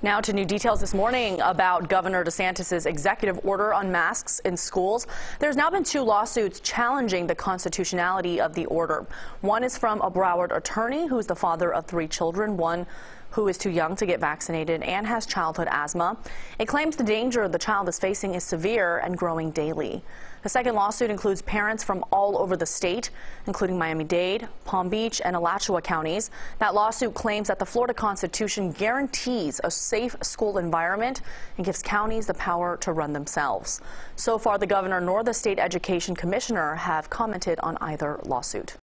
Now to new details this morning about Governor DeSantis' executive order on masks in schools. There's now been two lawsuits challenging the constitutionality of the order. One is from a Broward attorney who's the father of three children. One who is too young to get vaccinated and has childhood asthma. It claims the danger the child is facing is severe and growing daily. The second lawsuit includes parents from all over the state, including Miami-Dade, Palm Beach, and Alachua counties. That lawsuit claims that the Florida Constitution guarantees a safe school environment and gives counties the power to run themselves. So far, the governor nor the state education commissioner have commented on either lawsuit.